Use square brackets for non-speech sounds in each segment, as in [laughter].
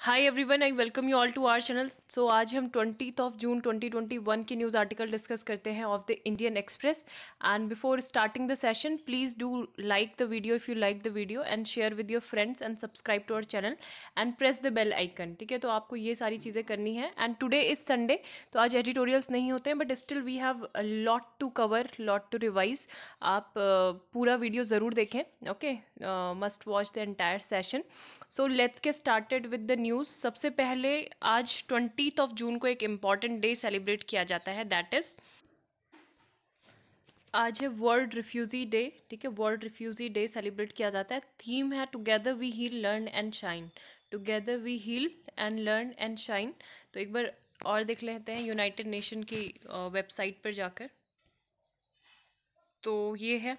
High everyone I welcome you all to our channel so आज हम twenty of June 2021 की news article discuss करते हैं of the Indian Express and before starting the session please do like the video if you like the video and share with your friends and subscribe to our channel and press the bell icon ठीक है तो आपको ये सारी चीज़ें करनी है and today is Sunday तो आज एडिटोरियल्स नहीं होते हैं but still we have lot to cover lot to revise आप uh, पूरा वीडियो ज़रूर देखें okay must watch the entire session so let's get started with the news सबसे पहले आज ट्वेंटी ऑफ जून को एक इम्पॉर्टेंट डे सेलिब्रेट किया जाता है दैट इज़ आज है वर्ल्ड रिफ्यूज़ी डे ठीक है वर्ल्ड रिफ्यूज़ी डे सेलिब्रेट किया जाता है थीम है together we heal learn and shine together we heal and learn and shine तो एक बार और देख लेते हैं यूनाइटेड नेशन की वेबसाइट पर जाकर तो ये है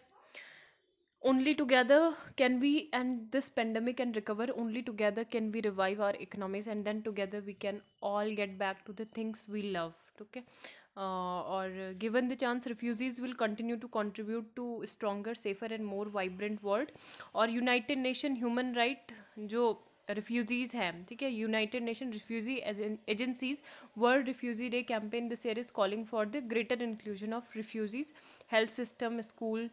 only together can we end this pandemic and recover only together can we revive our economies and then together we can all get back to the things we love okay uh, or uh, given the chance refugees will continue to contribute to stronger safer and more vibrant world or united nation human right jo refugees हैं ठीक है United Nation refugee Agencies World Refugee Day Campaign this year is calling for the greater inclusion of refugees, health system, school,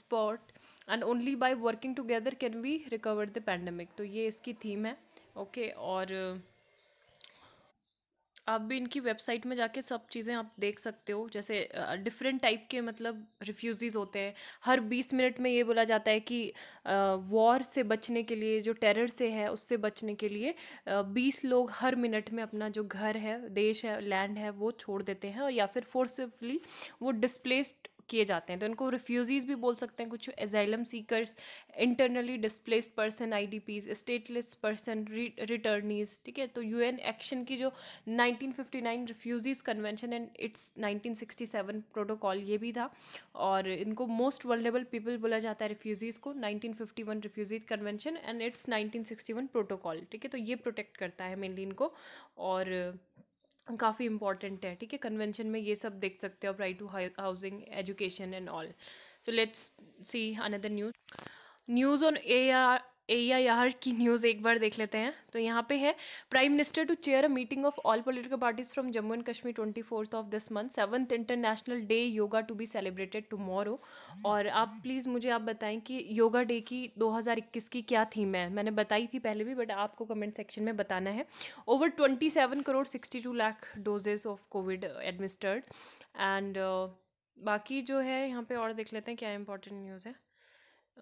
sport. And only by working together can we recover the pandemic तो ये इसकी theme है okay okay, और आप भी इनकी website में जाके सब चीज़ें आप देख सकते हो जैसे डिफरेंट टाइप के मतलब रिफ्यूज़ीज़ होते हैं हर बीस मिनट में ये बोला जाता है कि वॉर से बचने के लिए जो टेरर से है उससे बचने के लिए बीस लोग हर मिनट में अपना जो घर है देश है लैंड है वो छोड़ देते हैं और या फिर फोर्सफुली वो डिसप्लेस्ड किए जाते हैं तो इनको रिफ्यूज़ीज़ भी बोल सकते हैं कुछ asylum seekers internally displaced person IDPs stateless person returnees ठीक है तो यूएन एक्शन की जो 1959 refugees convention and its 1967 protocol ये भी था और इनको मोस्ट वर्ल्डेबल पीपल बोला जाता है रिफ्यूज़ीज़ को one refugees convention and its one protocol ठीक है तो ये प्रोटेक्ट करता है मेनली इनको और काफ़ी इंपॉर्टेंट है ठीक है कन्वेंशन में ये सब देख सकते हो आप right to housing education and also let's see another news news on ए आर एया याहर की न्यूज़ एक बार देख लेते हैं तो यहाँ पे है prime minister to chair a meeting of all political parties from Jammu and Kashmir twenty fourth of this month seventh international day yoga to be celebrated tomorrow और आप प्लीज़ मुझे आप बताएं कि योगा डे की 2021 की क्या थीम है मैंने बताई थी पहले भी बट आपको कमेंट सेक्शन में बताना है over twenty seven crore sixty two lakh doses of COVID administered and बाकी जो है यहाँ पे और देख लेते हैं क्या इंपॉर्टेंट न्यूज़ है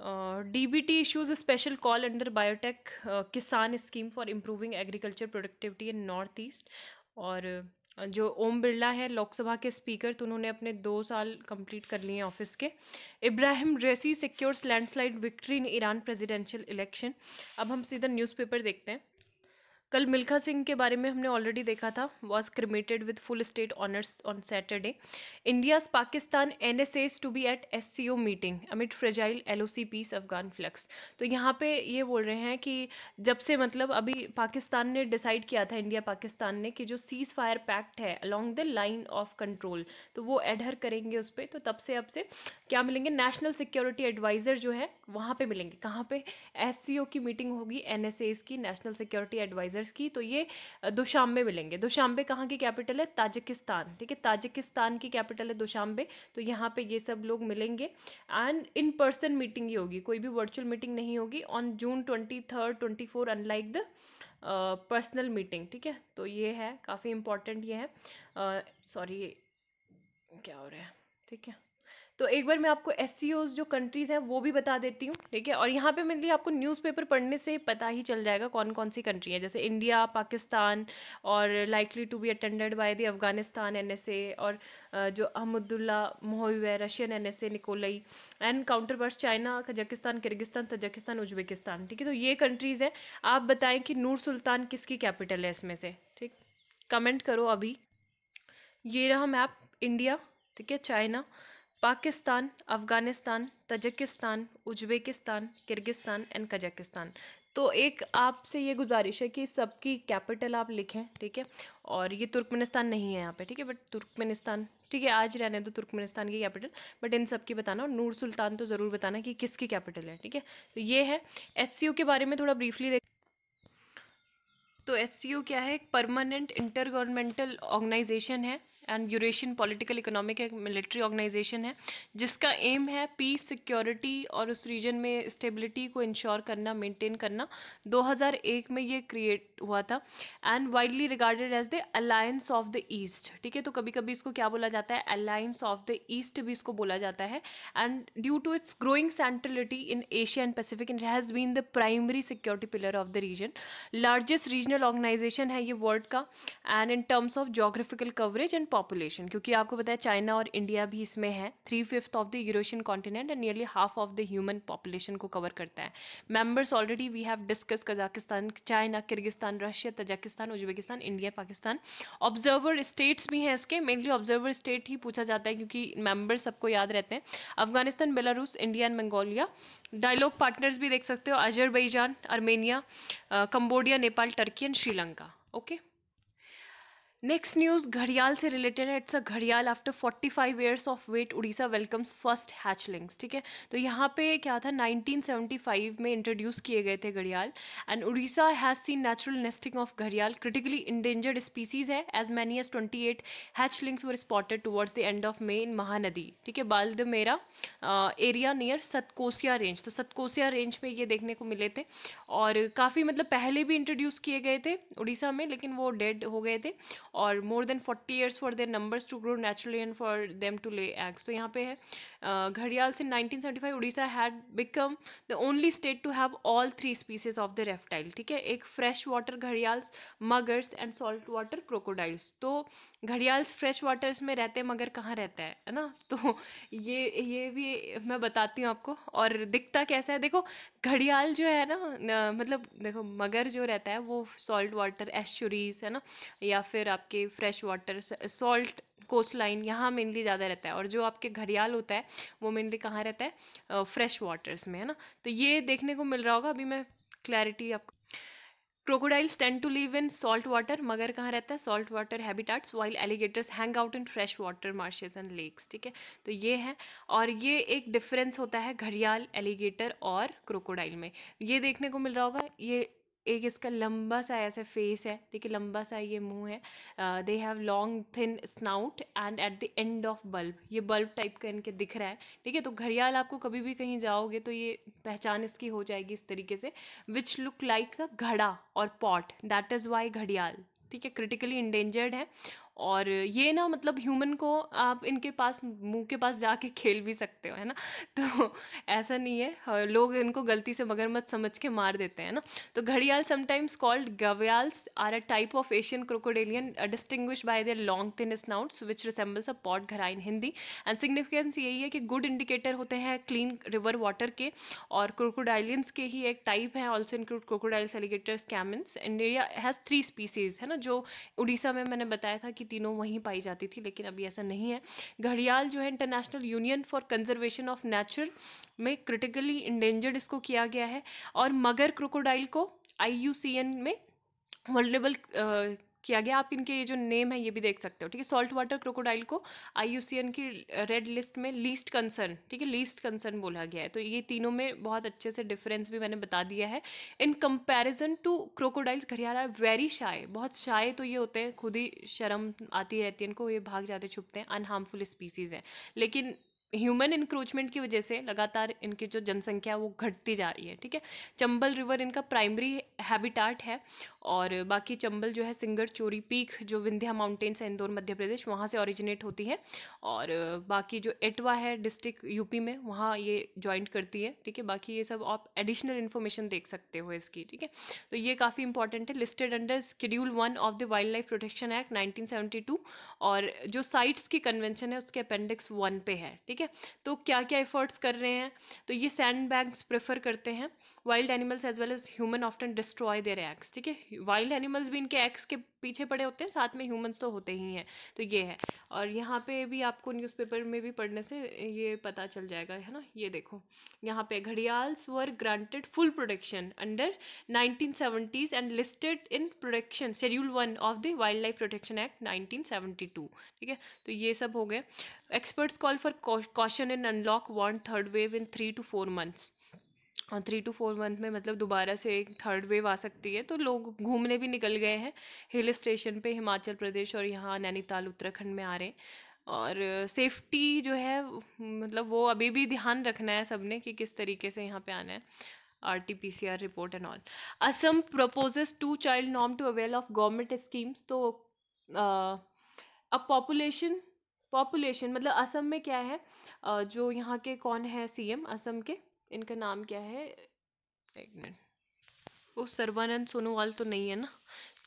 D B T issues special call under biotech Kisan scheme for improving agriculture productivity in North East और जो ओम बिरला है लोकसभा के स्पीकर तो उन्होंने अपने दो साल कंप्लीट कर लिए हैं ऑफिस के Ebrahim Raisi secures landslide victory in Iran presidential election अब हम सीधा न्यूज़पेपर देखते हैं कल मिल्खा सिंह के बारे में हमने ऑलरेडी देखा था was cremated with full state honours on Saturday India's Pakistan N S As to be at S C O meeting amid fragile L O C peace Afghan flux तो यहाँ पे ये बोल रहे हैं कि जब से मतलब अभी पाकिस्तान ने डिसाइड किया था इंडिया पाकिस्तान ने कि जो सीज फायर पैक्ट है along the line of control तो वो एडहर करेंगे उस पर तो तब से अब से क्या मिलेंगे नेशनल सिक्योरिटी एडवाइज़र जो है वहाँ पर मिलेंगे कहाँ पे एस सी ओ की मीटिंग होगी एन एस की नेशनल सिक्योरिटी एडवाइज़र लीडर्स की तो ये दुशांबे मिलेंगे दुशांबे कहाँ की कैपिटल है ताजिकिस्तान ठीक है ताजिकिस्तान की कैपिटल है दुशांबे तो यहाँ पे ये सब लोग मिलेंगे एंड इन पर्सन मीटिंग ही होगी कोई भी वर्चुअल मीटिंग नहीं होगी on June twenty third twenty four unlike the personal meeting ठीक है तो ये है काफ़ी इम्पॉर्टेंट ये है सॉरी uh, क्या हो रहा है ठीक है तो एक बार मैं आपको एस जो कंट्रीज़ हैं वो भी बता देती हूँ ठीक है और यहाँ पे मेरे लिए आपको न्यूज़पेपर पढ़ने से पता ही चल जाएगा कौन कौन सी कंट्री है जैसे इंडिया पाकिस्तान और likely to be attended by the Afghanistan N और जो अहमदुल्ला है Russian N S Nikolai and counterparts China Kazakhstan Kyrgyzstan Tajikistan Uzbekistan ठीक है तो ये कंट्रीज़ हैं आप बताएँ कि नूर सुल्तान किसकी कैपिटल है इसमें से ठीक कमेंट करो अभी ये रहा मैप इंडिया ठीक है China Pakistan Afghanistan Tajikistan Uzbekistan Kyrgyzstan and Kazakhstan तो एक आपसे ये गुजारिश है कि सबकी कैपिटल आप लिखें ठीक है और ये तुर्कमेनिस्तान नहीं है यहाँ पे ठीक है बट तुर्कमेनिस्तान ठीक है आज रहने दो तुर्कमेनिस्तान की कैपिटल बट इन सब की बताना और नूर सुल्तान तो ज़रूर बताना कि किसकी कैपिटल है ठीक है तो ये है एस के बारे में थोड़ा ब्रीफली देख तो एस क्या है एक परमानेंट इंटर गवर्नमेंटल ऑर्गेनाइजेशन है एंड यूरेशियन पॉलिटिकल इकोनॉमिक एक मिलिट्री ऑर्गेनाइजेशन है जिसका एम है पीस सिक्योरिटी और उस रीजन में स्टेबिलिटी को इंश्योर करना मेंटेन करना 2001 में ये क्रिएट हुआ था and widely regarded as the alliance of the East ठीक है तो कभी कभी इसको क्या बोला जाता है अलायंस ऑफ द ईस्ट भी इसको बोला जाता है and due to its growing centrality in Asia and Pacific and has been the primary security pillar of the region largest regional organisation है ये वर्ल्ड का and in terms of geographical coverage and population क्योंकि आपको पता है China और India भी इसमें है three fifth of the Eurasian continent and nearly half of the human population को कवर करता है members already we have discussed Kazakhstan China Kyrgyzstan Russia Tajikistan Uzbekistan India Pakistan observer states भी हैं इसके मेनली ऑब्जर्वर स्टेट ही पूछा जाता है क्योंकि मेम्बर्स सबको याद रहते हैं Afghanistan Belarus India and Mongolia dialogue partners भी देख सकते हो Azerbaijan Armenia Cambodia Nepal Turkey and Sri ओके okay? नेक्स्ट न्यूज घड़ियाल से रिलेटेड है इट्स अ घड़ियाल after 45 five years of wait Odisha welcomes first hatchlings ठीक है तो यहाँ पे क्या था 1975 में इंट्रोड्यूस किए गए थे घड़ियाल and Orissa has seen natural nesting of घड़ियाल क्रिटिकली इंडेंजर्ड स्पीसीज है as many as twenty eight hatchlings were spotted towards the end of May इन महानदी ठीक है बाल्द मेरा एरिया नियर सतकोसिया रेंज तो सतकोसिया रेंज में ये देखने को मिले थे और काफ़ी मतलब पहले भी इंट्रोड्यूस किए गए थे उड़ीसा में लेकिन वो डेड हो गए थे और more than forty years for their numbers to grow naturally and for them to lay eggs तो यहाँ पे है घड़ियाल से five Odisha had become the only state to have all three species of the reptile ठीक है एक fresh water gharials muggers and salt water crocodiles तो घड़ियाल्स फ्रेश वाटर्स में रहते हैं मगर कहाँ रहता है है ना [laughs] तो ये ये भी मैं बताती हूँ आपको और दिखता कैसा है देखो घड़ियाल जो है ना, ना मतलब देखो मगर जो रहता है वो सॉल्ट वाटर एस्चुरीज है ना या फिर आप आपके fresh water salt coast line यहाँ मेनली ज़्यादा रहता है और जो आपके घड़ियाल होता है वो मेनली कहाँ रहता है फ्रेश वाटर्स में है ना तो ये देखने को मिल रहा होगा अभी मैं क्लैरिटी आपको crocodiles tend to live in salt water मगर कहाँ रहता है salt water habitats while alligators hang out in fresh water marshes and lakes ठीक है तो ये है और ये एक डिफरेंस होता है घड़ियाल एलिगेटर और क्रोकोडाइल में ये देखने को मिल रहा होगा ये एक इसका लंबा सा ऐसे फेस है देखिए लंबा सा ये मुंह है they have long thin snout and at the end of bulb ये बल्ब टाइप का इनके दिख रहा है ठीक है तो घड़ियाल आपको कभी भी कहीं जाओगे तो ये पहचान इसकी हो जाएगी इस तरीके से विच लुक लाइक द घड़ा और पॉट दैट इज़ वाई घड़ियाल ठीक है क्रिटिकली इंडेंजर्ड है और ये ना मतलब ह्यूमन को आप इनके पास मुंह के पास जाके खेल भी सकते हो है ना तो ऐसा नहीं है लोग इनको गलती से मगरमत समझ के मार देते हैं ना तो घड़ियाल sometimes called gavials are a type of Asian crocodilian distinguish by their long thin snouts which resembles a pot ghara in Hindi and significance यही है कि गुड इंडिकेटर होते हैं क्लीन रिवर वाटर के और क्रोकोडाइलियंस के ही एक टाइप है also include crocodiles alligators caimans India has three species है ना जो उड़ीसा में मैंने बताया था कि तीनों वहीं पाई जाती थी लेकिन अभी ऐसा नहीं है घड़ियाल जो है International Union for Conservation of Nature में क्रिटिकली इंडेंजर्ड इसको किया गया है और मगर क्रोकोडाइल को आई में वर्ल्डेबल किया गया आप इनके ये जो नेम है ये भी देख सकते हो ठीक है सॉल्ट वाटर क्रोकोडाइल को आई की रेड लिस्ट में लीस्ट कंसर्न ठीक है लीस्ट कंसर्न बोला गया है तो ये तीनों में बहुत अच्छे से डिफरेंस भी मैंने बता दिया है in comparison to crocodiles gharial are very shy बहुत शाए तो ये होते हैं खुद ही शर्म आती रहती है इनको ये भाग जाते छुपते हैं अनहार्मफुल स्पीसीज़ हैं लेकिन ह्यूमन इंक्रोचमेंट की वजह से लगातार इनकी जो जनसंख्या है वो घटती जा रही है ठीक है चंबल रिवर इनका प्राइमरी हैबिटाट है और बाकी चंबल जो है सिंगर चोरी पीक जो विंध्या माउंटेन्स है इंदौर मध्य प्रदेश वहाँ से ऑरिजिनेट होती है और बाकी जो एटवा है डिस्ट्रिक्ट यूपी में वहाँ ये ज्वाइंट करती है ठीक है बाकी ये सब आप एडिशनल इन्फॉर्मेशन देख सकते हो इसकी ठीक है तो ये काफ़ी इंपॉर्टेंट है listed under schedule one of the wildlife protection act nineteen और जो साइट्स की कन्वेंशन है उसके अपेंडिक्स वन पे है ठीक है तो क्या क्या एफर्ट्स कर रहे हैं तो ये सैंड बैग्स प्रेफर करते हैं wild animals as well as human often destroy their एक्स ठीक है वाइल्ड एनिमल्स भी इनके एक्स के पीछे पड़े होते हैं साथ में ह्यूमंस तो होते ही हैं तो ये है और यहाँ पे भी आपको न्यूज़पेपर में भी पढ़ने से ये पता चल जाएगा है ना ये देखो यहाँ पे gharials were granted full protection under nineteen and listed in protection schedule one of the wildlife protection act nineteen two ठीक है तो ये सब हो गए experts call for caution in unlock one third wave in three two four months और three two four month में मतलब दोबारा से एक थर्ड वेव आ सकती है तो लोग घूमने भी निकल गए हैं हिल स्टेशन पे हिमाचल प्रदेश और यहाँ नैनीताल उत्तराखंड में आ रहे हैं और सेफ्टी जो है मतलब वो अभी भी ध्यान रखना है सबने कि किस तरीके से यहाँ पे आना है R T P C R report and all Assam proposes two child नॉम to avail of government schemes तो अब पॉपुलेशन पॉपुलेशन मतलब असम में क्या है जो यहाँ के कौन है सीएम असम के इनका नाम क्या है एक मिनट वो सर्वानंद सोनोवाल तो नहीं है ना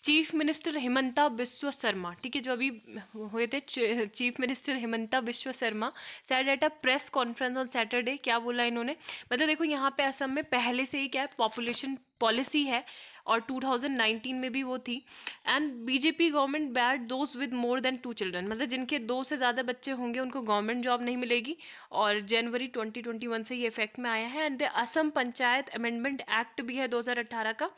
चीफ मिनिस्टर हेमंता बिश्व शर्मा ठीक है जो अभी हुए थे chief minister Himanta Biswa Sarma said at a press conference on Saturday क्या बोला इन्होंने मतलब देखो यहाँ पे असम में पहले से ही क्या है पॉपुलेशन पॉलिसी है और 2019 में भी वो थी एंड बीजेपी गवर्नमेंट बैड दोस्त with more than two children मतलब जिनके दो से ज़्यादा बच्चे होंगे उनको गवर्नमेंट जॉब नहीं मिलेगी और जनवरी 2021 से ये इफेक्ट में आया है and the Assam panchayat amendment act भी है 2018 का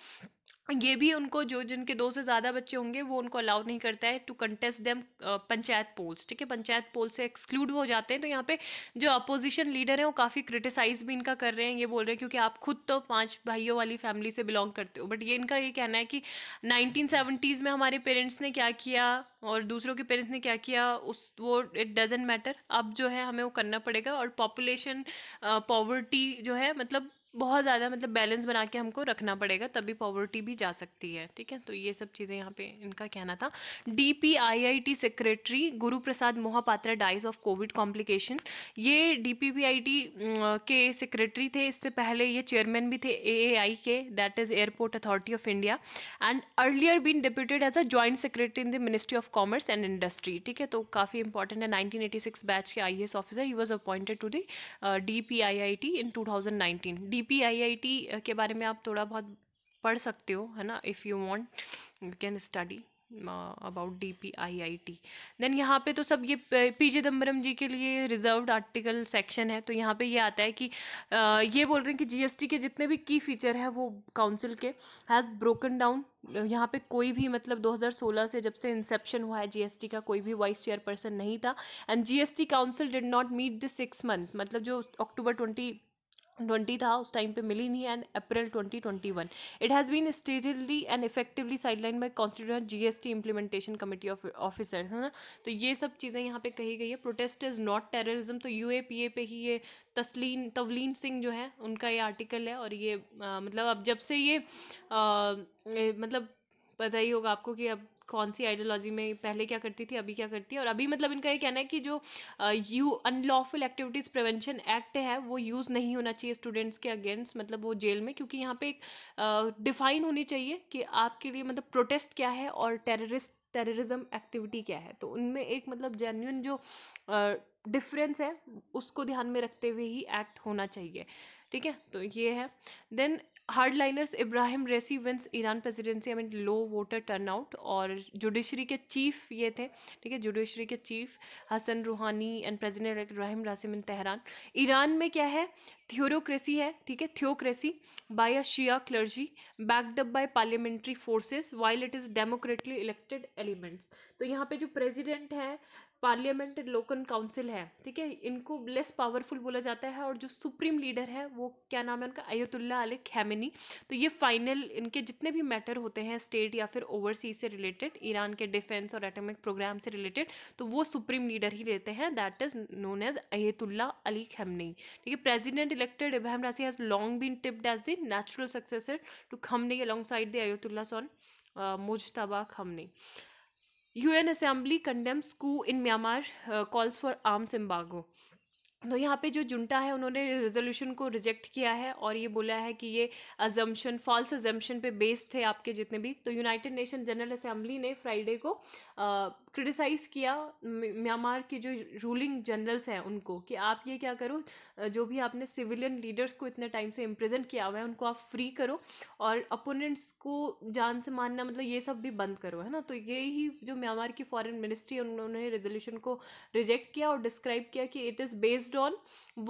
ये भी उनको जो जिनके दो से ज़्यादा बच्चे होंगे वो उनको अलाउ नहीं करता है to contest them panchayat polls ठीक है पंचायत पोल से एक्सक्लूड हो जाते हैं तो यहाँ पे जो अपोजिशन लीडर हैं वो काफ़ी क्रिटिसाइज भी इनका कर रहे हैं ये बोल रहे हैं क्योंकि आप खुद तो पांच भाइयों वाली फैमिली से बिलोंग करते हो बट ये इनका ये कहना है कि नाइनटीन में हमारे पेरेंट्स ने क्या किया और दूसरों के पेरेंट्स ने क्या किया उस वो इट डजेंट मैटर अब जो है हमें वो करना पड़ेगा और पॉपुलेशन पॉवर्टी जो है मतलब बहुत ज़्यादा मतलब बैलेंस बना के हमको रखना पड़ेगा तभी पॉवर्टी भी जा सकती है ठीक है तो ये सब चीज़ें यहाँ पे इनका कहना था D P I I T secretary Guru Prasad Mohapatra dies of covid complication ये D P P I T के सेक्रेटरी थे इससे पहले ये चेयरमैन भी थे ए ए आई के that is Airport Authority of India and earlier been deputed as a joint secretary in the Ministry of Commerce and Industry ठीक है तो काफ़ी इंपॉर्टेंट है नाइनटीन एटी सिक्स बैच के I A S officer he was appointed to the D P I I T in two thousand nineteen D G P I I T के बारे में आप थोड़ा बहुत पढ़ सकते हो है ना if you want you can study about D P I I T then यहाँ पे तो सब ये पी चिदम्बरम जी के लिए रिजर्व आर्टिकल सेक्शन है तो यहाँ पे ये यह आता है कि आ, ये बोल रहे हैं कि जीएसटी के जितने भी की फीचर हैं वो काउंसिल के हैज़ ब्रोकन डाउन यहाँ पे कोई भी मतलब 2016 से जब से इंसेप्शन हुआ है जीएसटी का कोई भी वाइस चेयरपर्सन नहीं था and GST council did not meet this six month मतलब जो अक्टूबर ट्वेंटी ट्वेंटी था उस टाइम पे मिली नहीं and April twenty twenty one it has been steadily and effectively sideline G S T implementation committee of officer है ना तो ये सब चीज़ें यहाँ पे कही गई है प्रोटेस्ट इज़ नॉट टेररिज्म तो यू ए ए पी पे ही ये तस्लीन तवलीन सिंह जो है उनका ये आर्टिकल है और ये आ, मतलब अब जब से ये आ, मतलब पता ही होगा आपको कि अब कौन सी आइडियोलॉजी में पहले क्या करती थी अभी क्या करती है और अभी मतलब इनका ये कहना है कि जो U unlawful activities prevention act है वो यूज़ नहीं होना चाहिए स्टूडेंट्स के अगेंस्ट मतलब वो जेल में क्योंकि यहाँ पे एक डिफाइन होनी चाहिए कि आपके लिए मतलब प्रोटेस्ट क्या है और टेररिस्ट टेररिज्म एक्टिविटी क्या है तो उनमें एक मतलब जेन्यून जो डिफरेंस है उसको ध्यान में रखते हुए ही एक्ट होना चाहिए ठीक है तो ये है then hard liners Ebrahim Raisi wins Iran presidency I mean low voter turnout और जुडिशरी के चीफ ये थे ठीक है जुडिशरी के chief Hassan Rouhani and president Ebrahim Raisi in Tehran Iran में क्या है थियोक्रेसी है ठीक है theocracy by a Shia clergy backed by parliamentary forces while it is democratically elected elements तो यहाँ पे जो प्रेसिडेंट है पार्लियामेंट लोकल काउंसिल है ठीक है इनको लेस पावरफुल बोला जाता है और जो सुप्रीम लीडर है वो क्या नाम है उनका अयतुल्ला अल खैमिनी तो ये फाइनल इनके जितने भी मैटर होते हैं स्टेट या फिर ओवरसीज से रिलेटेड ईरान के डिफेंस और एटॉमिक प्रोग्राम से रिलेटेड तो वो सुप्रीम लीडर ही रहते हैं that is known as Ayatollah Ali Khamenei ठीक है president elected Ebrahim Raisi has long been tipped as the natural successor to Khamenei alongside the Ayatollah son Mojtaba Khamenei UN assembly condemns coup in Myanmar calls for arms embargo तो यहाँ पे जो junta है उन्होंने resolution को reject किया है और ये बोला है कि ये अजम्पशन फॉल्स अजम्पशन पे बेस्ड थे आपके जितने भी तो यूनाइटेड नेशन जनरल असेंबली ने फ्राइडे को क्रिटिसाइज़ किया म्यांमार के जो रूलिंग जनरल्स हैं उनको कि आप ये क्या करो जो भी आपने सिविलियन लीडर्स को इतने टाइम से इम्प्रजेंट किया हुआ है उनको आप फ्री करो और अपोनेंट्स को जान से मानना मतलब ये सब भी बंद करो है ना तो ये ही जो म्यांमार की फॉरेन मिनिस्ट्री है उन्होंने रेजोल्यूशन को रिजेक्ट किया और डिस्क्राइब किया कि it is based on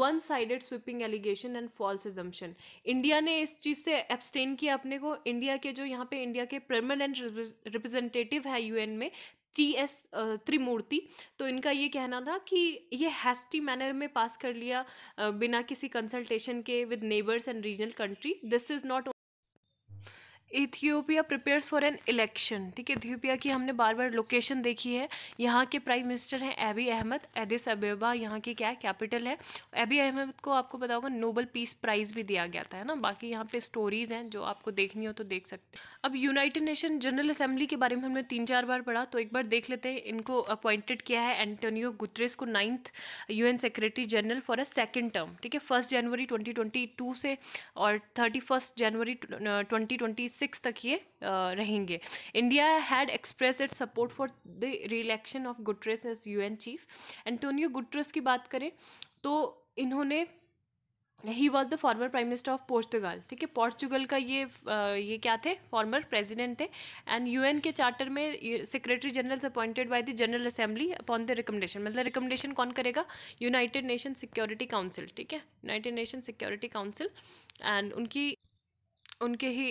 one sided sweeping allegation and false assumption India ने इस चीज़ से एब्सटेन किया अपने को इंडिया के जो यहाँ पे इंडिया के परमानेंट रिप्रेजेंटेटिव है यू में टी एस त्रिमूर्ति तो इनका ये कहना था कि ये हैस्टी मैनर में पास कर लिया बिना किसी कंसल्टेशन के with neighbours and regional country this is not Ethiopia prepares for an election ठीक है इथियोपिया की हमने बार बार लोकेशन देखी है यहाँ के प्राइम मिनिस्टर हैं एबी अहमद एडिस अबेबा यहाँ की क्या कैपिटल है एबी अहमद को आपको पता होगा नोबल पीस प्राइज़ भी दिया गया था है ना बाकी यहाँ पे स्टोरीज़ हैं जो आपको देखनी हो तो देख सकते हैं अब यूनाइटेड नेशन जनरल असेंबली के बारे में हमने तीन चार बार पढ़ा तो एक बार देख लेते हैं इनको अपॉइंटेड किया है एंटोनियो गुतरेस को ninth U secretary general for a second term ठीक है फर्स्ट जनवरी ट्वेंटी से और thirty first January twenty six तक ये रहेंगे India had express it support for the reelection of Guterres as an chief Antonio Guterres की बात करें तो इन्होंने he was the former prime minister of Portugal ठीक है पोर्चुगल का ये ये क्या थे फॉर्मर प्रेजिडेंट थे एंड एन के चार्टर में secretary general appointed by the General Assembly upon the recommendation मतलब रिकमेंडेशन कौन करेगा यूनाइटेड नेशन सिक्योरिटी काउंसिल ठीक है United Nation Security Council and उनकी उनके ही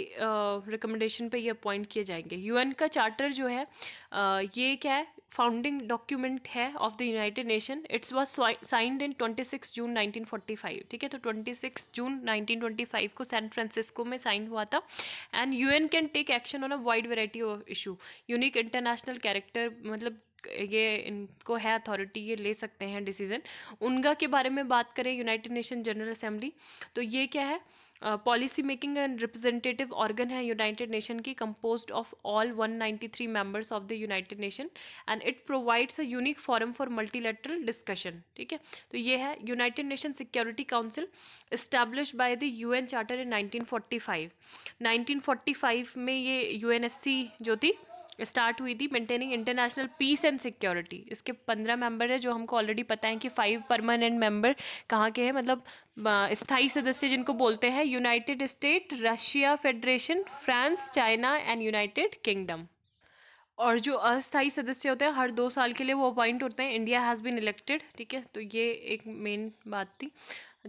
रिकमेंडेशन पे ये अपॉइंट किए जाएंगे यूएन का चार्टर जो है आ, ये क्या है फाउंडिंग डॉक्यूमेंट है of the United Nation it's was signed in 26 June 1945 ठीक है तो 26 जून 1925 को सैन फ्रांसिस्को में साइन हुआ था and UN can take action on a wide variety of issue unique international character मतलब ये इनको है अथॉरिटी ये ले सकते हैं डिसीजन उनका के बारे में बात करें यूनाइटेड नेशन जनरल असेंबली तो ये क्या है policy making and representative organ है यूनाइटेड नेशन की compose of all 193 members of the United Nation and it provides a unique forum for multilateral discussion ठीक है तो ये है United Nation Security Council establish by the UN charter in 1945 1945 में ये UNSC जो थी स्टार्ट हुई थी maintaining international peace and security इसके पंद्रह मेंबर है जो हमको ऑलरेडी पता है कि फाइव परमानेंट मेंबर कहाँ के हैं मतलब स्थाई सदस्य जिनको बोलते हैं United State Russia Federation France China and United Kingdom और जो अस्थायी सदस्य होते हैं हर दो साल के लिए वो अपॉइंट होते हैं इंडिया हैज़ बीन इलेक्टेड ठीक है तो ये एक मेन बात थी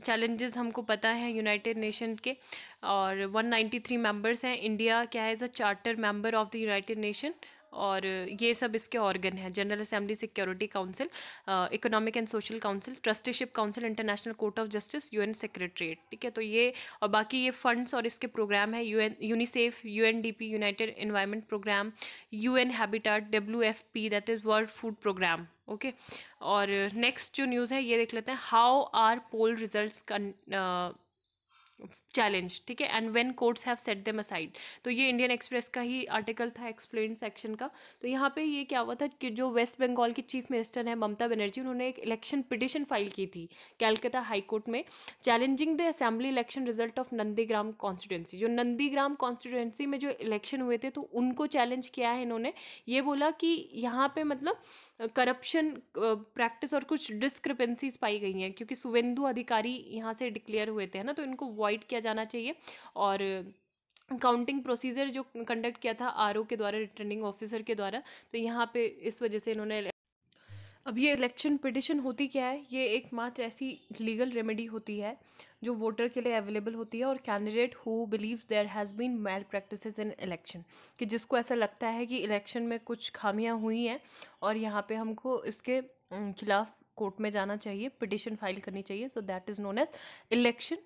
चैलेंजेस हमको पता है यूनाइटेड नेशन के और 193 मेंबर्स हैं इंडिया क्या है as a charter member of the United Nation और ये सब इसके ऑर्गन हैं General Assembly Security Council Economic and Social Council Trusteeship Council International Court of Justice UN Secretariat ठीक है तो ये और बाकी ये फंड्स और इसके प्रोग्राम है UN UNICEF UNDP United Environment Programme UN Habitat W F P that is World food Programme okay और नेक्स्ट जो न्यूज़ है ये देख लेते हैं how are poll result challenge ठीक है and when courts have set them aside तो ये इंडियन एक्सप्रेस का ही आर्टिकल था एक्सप्लेन सेक्शन का तो यहाँ पे ये क्या हुआ था कि जो वेस्ट बंगाल की चीफ मिनिस्टर है ममता बनर्जी उन्होंने एक इलेक्शन पिटिशन फाइल की थी कैलकाता हाईकोर्ट में challenging the assembly election result of Nandigram constituency जो नंदीग्राम कॉन्स्टिट्यूंसी में जो इलेक्शन हुए थे तो उनको चैलेंज किया है इन्होंने ये बोला कि यहाँ पर मतलब करप्शन प्रैक्टिस और कुछ डिस्क्रिपेंसीज पाई गई हैं क्योंकि सुवेंदु अधिकारी यहाँ से डिक्लेयर हुए थे ना तो इनको वॉइड किया जाना चाहिए और काउंटिंग प्रोसीजर जो कंडक्ट किया था आर के द्वारा रिटर्निंग ऑफिसर के द्वारा तो यहाँ पे इस वजह से इन्होंने अब ये इलेक्शन पिटिशन होती क्या है ये एकमात्र ऐसी लीगल रेमेडी होती है जो वोटर के लिए अवेलेबल होती है और candidate who believes there has been malpractice in election कि जिसको ऐसा लगता है कि इलेक्शन में कुछ खामियां हुई हैं और यहाँ पे हमको इसके खिलाफ कोर्ट में जाना चाहिए पिटिशन फाइल करनी चाहिए so that is known as election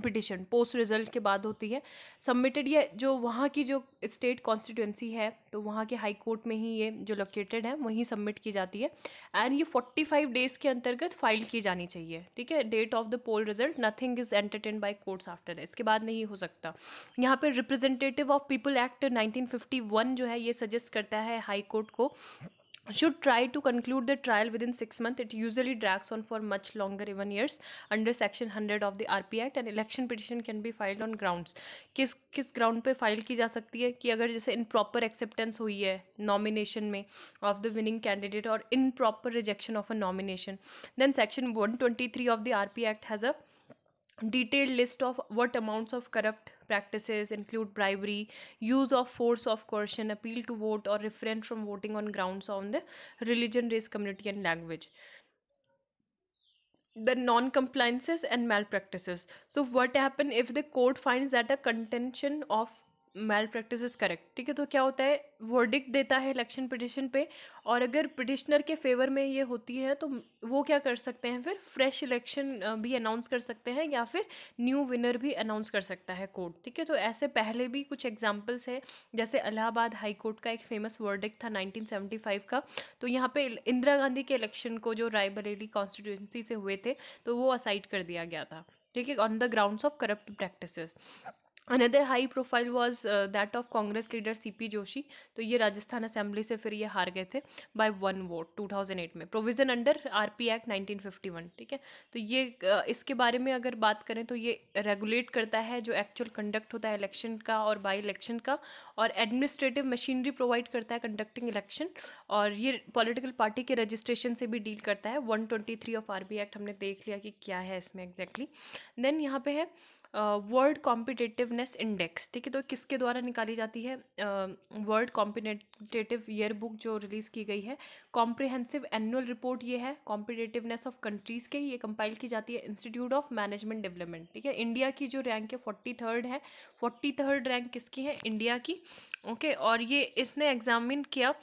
petition post result के बाद होती है सबमिटेड ये जो वहाँ की जो स्टेट कॉन्स्टिट्यूंसी है तो वहाँ के हाई कोर्ट में ही ये जो लोकेटेड है वहीं सबमिट की जाती है एंड ये 45 डेज़ के अंतर्गत फाइल की जानी चाहिए ठीक है date of the poll result nothing is entertain by courts after इसके बाद नहीं हो सकता यहाँ पर representative of people act nineteen जो है ये सजेस्ट करता है हाई कोर्ट को should try to conclude the trial within 6 months it usually drags on for much longer even years under section 100 of the rp act an election petition can be filed on grounds किस किस ground पे file की जा सकती है कि अगर जैसे improper acceptance हुई है nomination में of the winning candidate, or improper rejection of a nomination, then Section 123 of the RP Act has a detailed list of what amounts of corrupt practices include bribery use of force of coercion appeal to vote or refrain from voting on grounds on the religion race community and language the non-compliances and malpractices so what happen if the court finds that a contention of malpractice is correct ठीक है तो क्या होता है verdict देता है election petition पे और अगर पिटिशनर के फेवर में ये होती है तो वो क्या कर सकते हैं फिर फ्रेश इलेक्शन भी अनाउंस कर सकते हैं या फिर न्यू विनर भी अनाउंस कर सकता है कोर्ट ठीक है तो ऐसे पहले भी कुछ एग्जाम्पल्स है जैसे अलाहाबाद हाई कोर्ट का एक फेमस वर्डिक था 1975 का तो यहाँ पे इंदिरा गांधी के इलेक्शन को जो रायबरेली कॉन्स्टिट्यूंसी से हुए थे तो वो असाइड कर दिया गया था ठीक है on the grounds of corrupt practices another high profile was that of Congress leader C P Joshi ये राजस्थान असेंबली से फिर ये हार गए थे बाय वन वोट 2008 में प्रोविज़न अंडर आरपी एक्ट 1951 ठीक है तो ये uh, इसके बारे में अगर बात करें तो ये रेगुलेट करता है जो एक्चुअल कंडक्ट होता है इलेक्शन का और बाई इलेक्शन का और एडमिनिस्ट्रेटिव मशीनरी प्रोवाइड करता है कंडक्टिंग इलेक्शन और ये पॉलिटिकल पार्टी के रजिस्ट्रेशन से भी डील करता है 123 ऑफ आर एक्ट हमने देख लिया कि क्या है इसमें एग्जैक्टली देन यहाँ पे है वर्ल्ड कॉम्पिटेटिवनेस इंडेक्स ठीक है तो किसके द्वारा निकाली जाती है वर्ल्ड कॉम्पिटेटिव ईयर बुक जो रिलीज़ की गई है कॉम्प्रिहेंसिव एनुअल रिपोर्ट ये है कॉम्पिटेटिवनेस ऑफ कंट्रीज़ के ये कंपाइल की जाती है इंस्टीट्यूट ऑफ मैनेजमेंट डेवलपमेंट ठीक है इंडिया की जो रैंक है फोर्टी थर्ड है फोर्टी थर्ड रैंक किसकी है इंडिया की ओके okay, और ये इसने एग्जामिन किया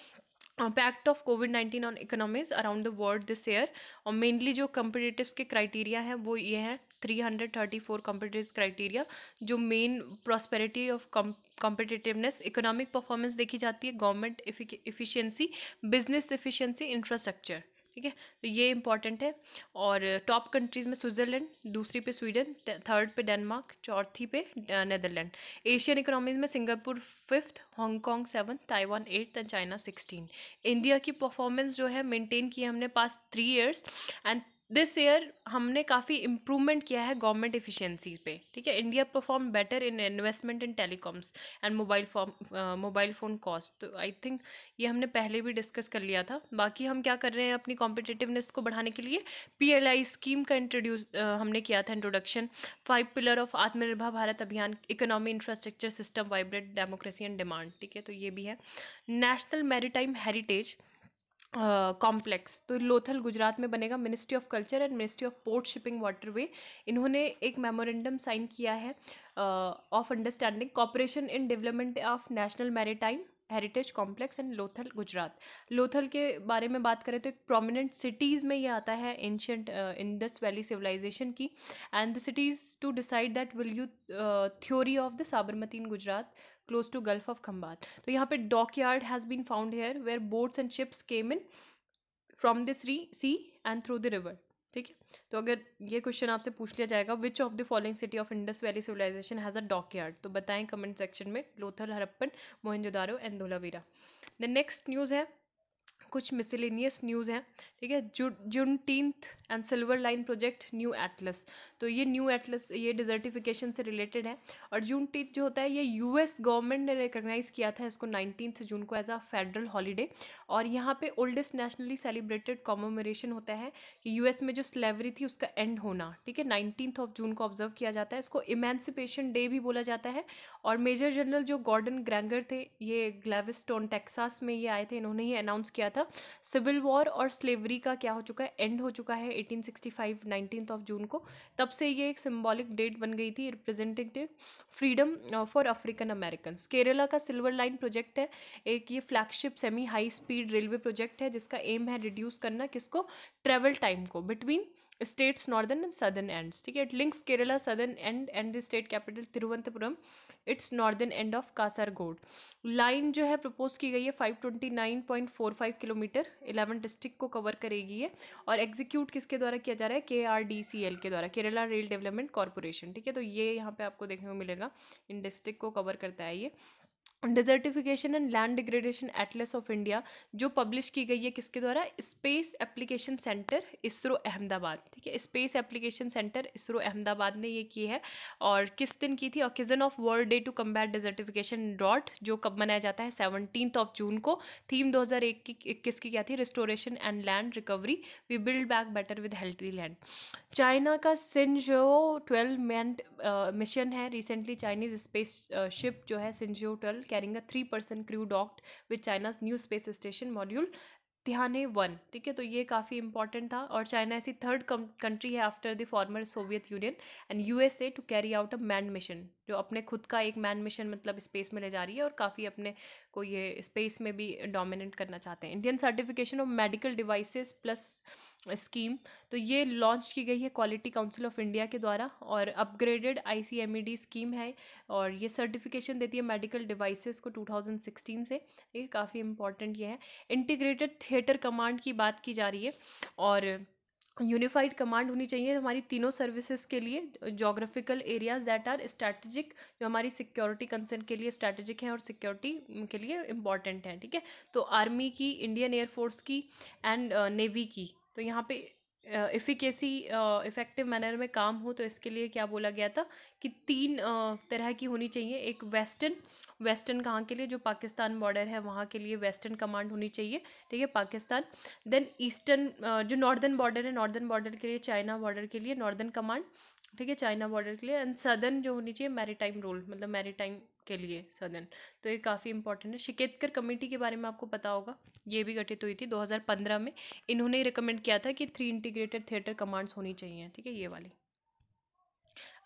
pact of covid nineteen on economies around the world this year और मेनली जो कम्पिटेटिव के क्राइटेरिया हैं वो ये हैं 334 कॉम्पिटेटिव क्राइटेरिया जो main prosperity of competitiveness economic performance देखी जाती है government efficiency business efficiency infrastructure ठीक है तो ये इंपॉर्टेंट है और टॉप कंट्रीज़ में स्विट्ज़रलैंड दूसरी पे स्वीडन थर्ड पे डेनमार्क चौथी पे नदरलैंड एशियन इकोनॉमीज में Singapore fifth Hong Kong seven Taiwan eight and China sixteen India की परफॉर्मेंस जो है मेंटेन की हमने past three years and this year हमने काफ़ी इम्प्रूवमेंट किया है गवर्नमेंट एफिशिएंसी पे ठीक है India perform better in investment in telecoms and mobile form mobile phone cost तो आई थिंक ये हमने पहले भी डिस्कस कर लिया था बाकी हम क्या कर रहे हैं अपनी कॉम्पिटिटिवनेस को बढ़ाने के लिए पी स्कीम का इंट्रोड्यूस uh, हमने किया था introduction five pillar of Atmanirbhar Bharat Abhiyan economy infrastructure system vibrant democracy and demand ठीक है तो ये भी है नेशनल मेरीटाइम हेरिटेज कॉम्प्लेक्स तो लोथल गुजरात में बनेगा ministry of culture and ministry of port shipping waterway इन्होंने एक मेमोरेंडम साइन किया है of understanding cooperation in development of national maritime heritage complex and Lothal Gujarat Lothal के बारे में बात करें तो एक प्रोमिनेंट सिटीज़ में ये आता है एंशंट इंडस वैली सिविलाइजेशन की and the cities to decide that will you theory of the Sabarmati in Gujarat close to gulf of Khambat. तो यहाँ पे dock yard has been found here where boats and ships came in from this re sea and through the river ठीक है तो अगर ये question आपसे पूछ लिया जाएगा which of the following city of Indus valley civilization has a dock yard तो बताएं कमेंट सेक्शन में Lothal Harappan Mohenjodaro and Dholavira the next news है कुछ मिसलिनियस न्यूज़ हैं ठीक है June tenth and silver line project new atlas तो ये न्यू एटलस ये डिजर्टिफिकेशन से रिलेटेड है और जून टीथ जो होता है ये यूएस गवर्नमेंट ने रिकोगनाइज़ किया था इसको नाइनटीन जून को एज अ फेडरल हॉलीडे और यहाँ पे ओल्डेस्ट नेशनली सेलिब्रेटेड कॉमोमरेशन होता है कि यू में जो स्लेवरी थी उसका एंड होना ठीक है नाइनटीन ऑफ जून को ऑब्जर्व किया जाता है इसको इमेंसिपेशन डे भी बोला जाता है और मेजर जनरल जो गॉर्डन ग्रैंगर थे ये ग्लेविस्टोन टेक्सास में ये आए थे इन्होंने ही अनाउंस किया था था सिविल वॉर और स्लेवरी का क्या हो चुका है एंड हो चुका है 1865 19th ऑफ जून को तब से ये एक सिम्बॉलिक डेट बन गई थी representative freedom for African American Kerala का सिल्वर लाइन प्रोजेक्ट है एक ये flagship semi high speed railway project है जिसका एम है रिड्यूस करना किसको ट्रेवल टाइम को between states northern and southern end ठीक है it links Kerala southern end and the state capital Thiruvananthapuram its northern end of Kasaragod line जो है प्रपोज की गई है five twenty nine point four five kilometre eleven district को cover करेगी है और एग्जीक्यूट किसके द्वारा किया जा रहा है के आर डी सी एल के द्वारा केरला रेल डेवलपमेंट कॉरपोरेशन ठीक है तो ये यहाँ पे आपको देखने को मिलेगा इन डिस्ट्रिक्ट को कवर करता है ये desertification and land degradation atlas of India जो पब्लिश की गई है किसके द्वारा space application centre ISRO Ahmedabad ठीक है space application centre ISRO Ahmedabad ने ये की है और किस दिन की थी occasion of world day to combat desertification dot जो कब मनाया जाता है सेवनटीन ऑफ जून को थीम दो हज़ार की इक्कीस की क्या थी restoration and land recovery we build back better with healthy land China का सिंजो ट्वेल्व मैं मिशन है रिसेंटली चाइनीज स्पेस शिप जो है Shenzhou twelve carrying a three person crew docked with China's new space station module Tianhe one ठीक है तो ये काफ़ी इंपॉर्टेंट था और चाइना ऐसी थर्ड कंट्री है after the former Soviet Union and USA to carry out a man mission जो अपने खुद का एक मैन मिशन मतलब स्पेस में ले जा रही है और काफ़ी अपने को ये स्पेस में भी डोमिनेट करना चाहते हैं Indian certification of medical devices plus scheme तो ये लॉन्च की गई है क्वालिटी काउंसिल ऑफ इंडिया के द्वारा और अपग्रेडेड आई e स्कीम है और ये सर्टिफिकेशन देती है मेडिकल डिवाइसेस को 2016 से ये काफ़ी इम्पॉर्टेंट ये है इंटीग्रेटेड थिएटर कमांड की बात की जा रही है और यूनिफाइड कमांड होनी चाहिए हमारी तीनों सर्विसेज के लिए geographical areas that are strategic जो हमारी सिक्योरिटी कंसर्न के लिए स्ट्रैटेजिक हैं और सिक्योरिटी के लिए इंपॉर्टेंट हैं ठीक है तो आर्मी की इंडियन एयरफोर्स की एंड नेवी uh, की तो यहाँ पे इफ़िकेसी इफ़ेक्टिव मैनर में काम हो तो इसके लिए क्या बोला गया था कि तीन तरह की होनी चाहिए एक वेस्टर्न वेस्टर्न कहाँ के लिए जो पाकिस्तान बॉर्डर है वहाँ के लिए वेस्टर्न कमांड होनी चाहिए ठीक है पाकिस्तान देन ईस्टर्न जो नॉर्दर्न बॉर्डर है नॉर्दर्न बॉर्डर के लिए चाइना बॉर्डर के लिए नॉर्दर्न कमांड ठीक है चाइना बॉर्डर के लिए एंड सदन जो होनी चाहिए मैरीटाइम रोल मतलब मैरीटाइम के लिए सदन तो ये काफ़ी इंपॉर्टेंट है शिकेतकर कमेटी के बारे में आपको पता होगा ये भी गठित हुई थी 2015 में इन्होंने रिकमेंड किया था कि थ्री इंटीग्रेटेड थिएटर कमांड्स होनी चाहिए ठीक है ये वाली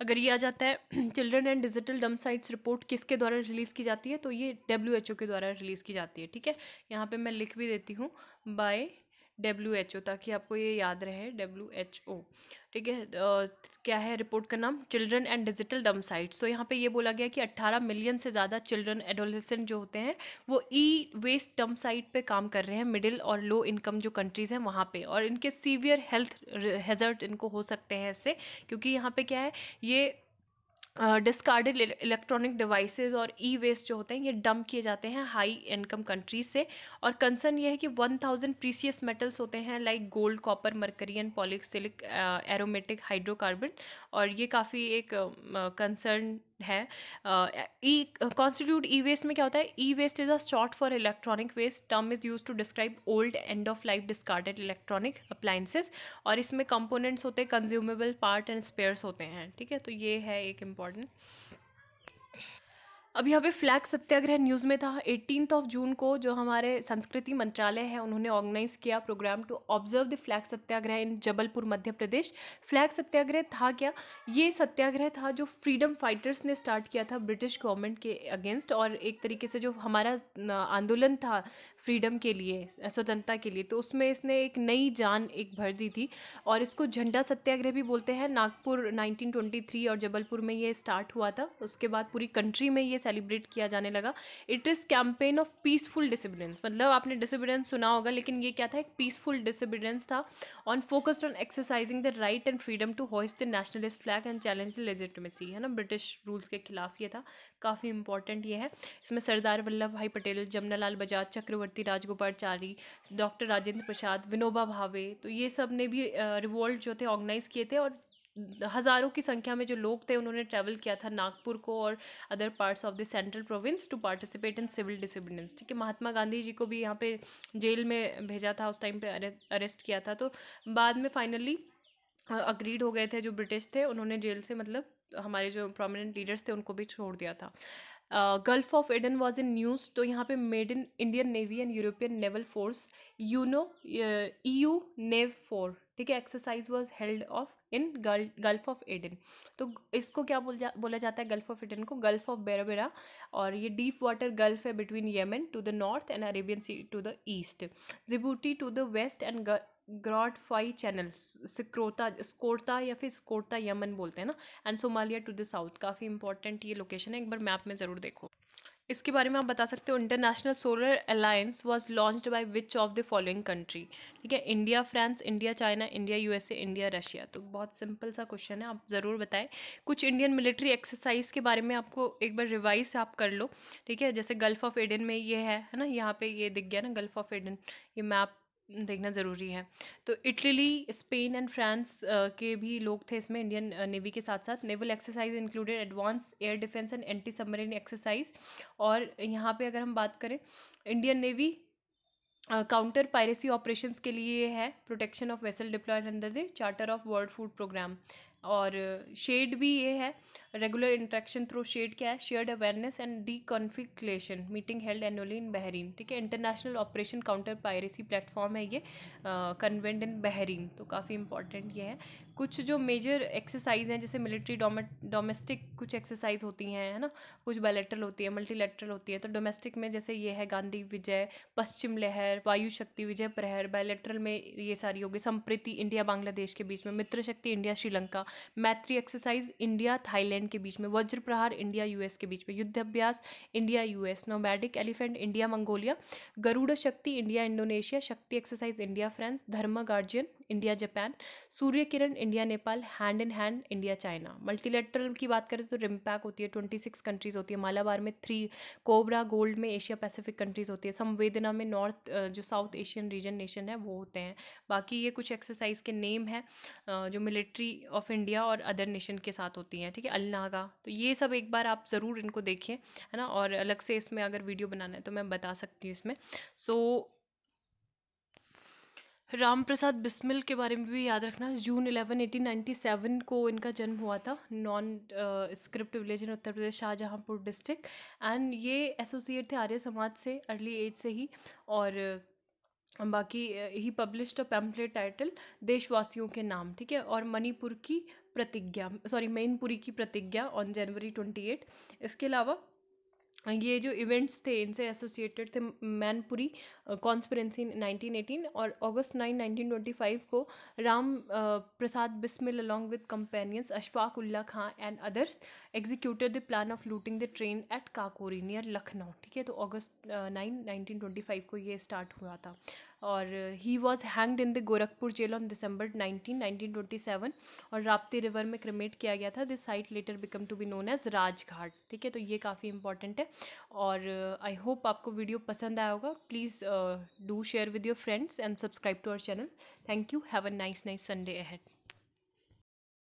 अगर ये आ जाता है children and digital dump sites report किसके द्वारा रिलीज़ की जाती है तो ये डब्ल्यू एच ओ के द्वारा रिलीज़ की जाती है ठीक है यहाँ पर मैं लिख भी देती हूँ बाय डब्ल्यू एच ओ ताकि आपको ये याद रहे डब्ल्यू एच ओ ठीक है क्या है रिपोर्ट का नाम children and digital dump sites तो यहाँ पे ये बोला गया कि 18 मिलियन से ज़्यादा चिल्ड्रन एडोलेसेंट जो होते हैं वो ई वेस्ट डम साइट पे काम कर रहे हैं मिडिल और लो इनकम जो कंट्रीज़ हैं वहाँ पे और इनके सीवियर हेल्थ हेजर्ट इनको हो सकते हैं इससे क्योंकि यहाँ पे क्या है ये डिस्कार्डेड इलेक्ट्रॉनिक डिवाइसेस और ई वेस्ट जो होते हैं ये डंप किए जाते हैं हाई इनकम कंट्रीज से और कंसर्न ये है कि 1000 प्रीसियस मेटल्स होते हैं like gold copper mercury and polycyclic aromatic hydrocarbon और ये काफ़ी एक कंसर्न है ई कॉन्स्टिट्यूट ई वेस्ट में क्या होता है E waste is a short for electronic waste term is use to describe old end of life discarded electronic appliances और इसमें कंपोनेंट्स होते हैं कंज्यूमेबल पार्ट एंड स्पेयर्स होते हैं ठीक है तो ये है एक इम्पॉर्टेंट अब यहाँ पे फ्लैग सत्याग्रह न्यूज़ में था एटीन ऑफ जून को जो हमारे संस्कृति मंत्रालय है उन्होंने ऑर्गेनाइज किया programme to observe the flag Satyagraha in Jabalpur Madhya Pradesh flag Satyagraha था क्या ये सत्याग्रह था जो फ्रीडम फाइटर्स ने स्टार्ट किया था ब्रिटिश गवर्नमेंट के अगेंस्ट और एक तरीके से जो हमारा आंदोलन था फ्रीडम के लिए स्वतंत्रता के लिए तो उसमें इसने एक नई जान एक भर दी थी और इसको झंडा सत्याग्रह भी बोलते हैं नागपुर 1923 और जबलपुर में ये स्टार्ट हुआ था उसके बाद पूरी कंट्री में ये सेलिब्रेट किया जाने लगा it is campaign of peaceful disobedience मतलब आपने डिसिबिडेंस सुना होगा लेकिन ये क्या था एक पीसफुल डिसिबिडेंस था on focused on exercising the right and freedom to hoist the nationalist flag and challenge the legitimacy है ना ब्रिटिश रूल्स के खिलाफ ये था काफ़ी इंपॉर्टेंट ये है इसमें सरदार वल्लभ भाई पटेल जमनालाल बजाज चक्रवर्ती कृष्णमूर्ति राजगोपालचारी डॉक्टर राजेंद्र प्रसाद विनोबा भावे तो ये सब ने भी रिवोल्ट जो थे ऑर्गेनाइज़ किए थे और हज़ारों की संख्या में जो लोग थे उन्होंने ट्रैवल किया था नागपुर को और other parts of the central province to participate in civil disobedience ठीक है महात्मा गांधी जी को भी यहाँ पे जेल में भेजा था उस टाइम पे अरेस्ट किया था तो बाद में फाइनली अग्रीड हो गए थे जो ब्रिटिश थे उन्होंने जेल से मतलब हमारे जो प्रोमिनेंट लीडर्स थे उनको भी छोड़ दिया था gulf of Aden was in news तो यहाँ पे made in Indian navy and European naval force यूनो ई यू नेव फोर ठीक है exercise was held of in gulf of Aden तो इसको क्या बोल जा बोला जाता है गल्फ ऑफ एडन को गल्फ ऑफ बेराबेरा और ये डीप वाटर गल्फ है between Yemen to the north and Arabian sea to the east Djibouti to the west and फाई चैनल सिक्रोता स्कोरता या फिर स्कोरता यमन बोलते हैं ना and Somalia to the south काफ़ी इंपॉर्टेंट ये लोकेशन है एक बार मैप में ज़रूर देखो इसके बारे में आप बता सकते हो international solar alliance was launched by which of the following country ठीक है India France India China India USA India Russia तो बहुत सिंपल सा क्वेश्चन है आप ज़रूर बताएं कुछ इंडियन मिलिट्री एक्सरसाइज के बारे में आपको एक बार रिवाइज आप कर लो ठीक है जैसे गल्फ ऑफ एडन में ये है है ना यहाँ पे ये दिख गया ना गल्फ ऑफ एडन ये मैप देखना ज़रूरी है तो इटली स्पेन एंड फ्रांस के भी लोग थे इसमें इंडियन नेवी के साथ साथ naval exercise included advance air defence and anti submarine exercise और यहाँ पे अगर हम बात करें Indian navy counter piracy operations के लिए है protection of vessel deployed under the charter of world food programme और शेड भी ये है रेगुलर इंट्रैक्शन थ्रू शेड क्या है shared awareness and deconfliction meeting held annually in Bahrain ठीक है international operation counter piracy platform है ये कन्वेंट इन बहरीन तो काफ़ी इंपॉर्टेंट ये है कुछ जो मेजर एक्सरसाइज हैं जैसे मिलिट्री डोमेस्टिक कुछ एक्सरसाइज होती हैं है ना कुछ बायलेटरल होती है मल्टीलेटरल होती है तो डोमेस्टिक में जैसे ये है गांधी विजय पश्चिम लहर वायु शक्ति विजय प्रहर बायलेटरल में ये सारी होगी संप्रीति इंडिया बांग्लादेश के बीच में मित्र शक्ति इंडिया श्रीलंका मैत्री एक्सरसाइज इंडिया थाईलैंड के बीच में वज्र प्रहार इंडिया यूएस के बीच में Yudh Abhyas India US nomadic elephant India Mongolia Garud Shakti India Indonesia Shakti exercise India France Dharma guardian India Japan Surya Kiran India Nepal hand in hand India China multilateral की बात करें तो रिमपैक होती है ट्वेंटी सिक्स कंट्रीज़ होती है मालाबार में थ्री कोबरा गोल्ड में एशिया पैसिफिक कंट्रीज़ होती है संवेदना में नॉर्थ जो साउथ एशियन रीजन नेशन है वो होते हैं बाकी ये कुछ एक्सरसाइज के नेम हैं जो मिलिट्री ऑफ इंडिया और अदर नेशन के साथ होती हैं ठीक है अलनागा तो ये सब एक बार आप ज़रूर इनको देखें है ना और अलग से इसमें अगर वीडियो बनाना है तो मैं बता सकती हूँ इसमें सो so, राम प्रसाद बिस्मिल के बारे में भी याद रखना June eleven eighteen ninety seven को इनका जन्म हुआ था nondescript village in Uttar Pradesh Shahjahanpur district and ये एसोसिएट थे आर्य समाज से अर्ली एज से ही और uh, बाकी he published a pamphlet title देशवासियों के नाम ठीक है और मणिपुर की प्रतिज्ञा सॉरी मैनपुरी की प्रतिज्ञा ऑन जनवरी ट्वेंटी एट इसके अलावा ये जो इवेंट्स थे इनसे एसोसिएटेड थे मैनपुरी कॉन्स्परेंसी नाइनटीन एटीन और अगस्त ट्वेंटी फाइव को Ram Prasad Bismil along with companions Ashfaq Ulla Khan and others executed the plan of looting the train at Kakori near Lucknow ठीक है तो August nine nineteen twenty five को तो ये स्टार्ट हुआ था और he was hanged in the Gorakhpur jail on December nineteen nineteen twenty seven और राप्ती रिवर में क्रिमेट किया गया था this site later become to be known as Rajghat ठीक है तो ये काफ़ी इंपॉर्टेंट है और आई होप आपको वीडियो पसंद आया होगा please do share with your friends and subscribe to our channel thank you have a nice nice Sunday ahead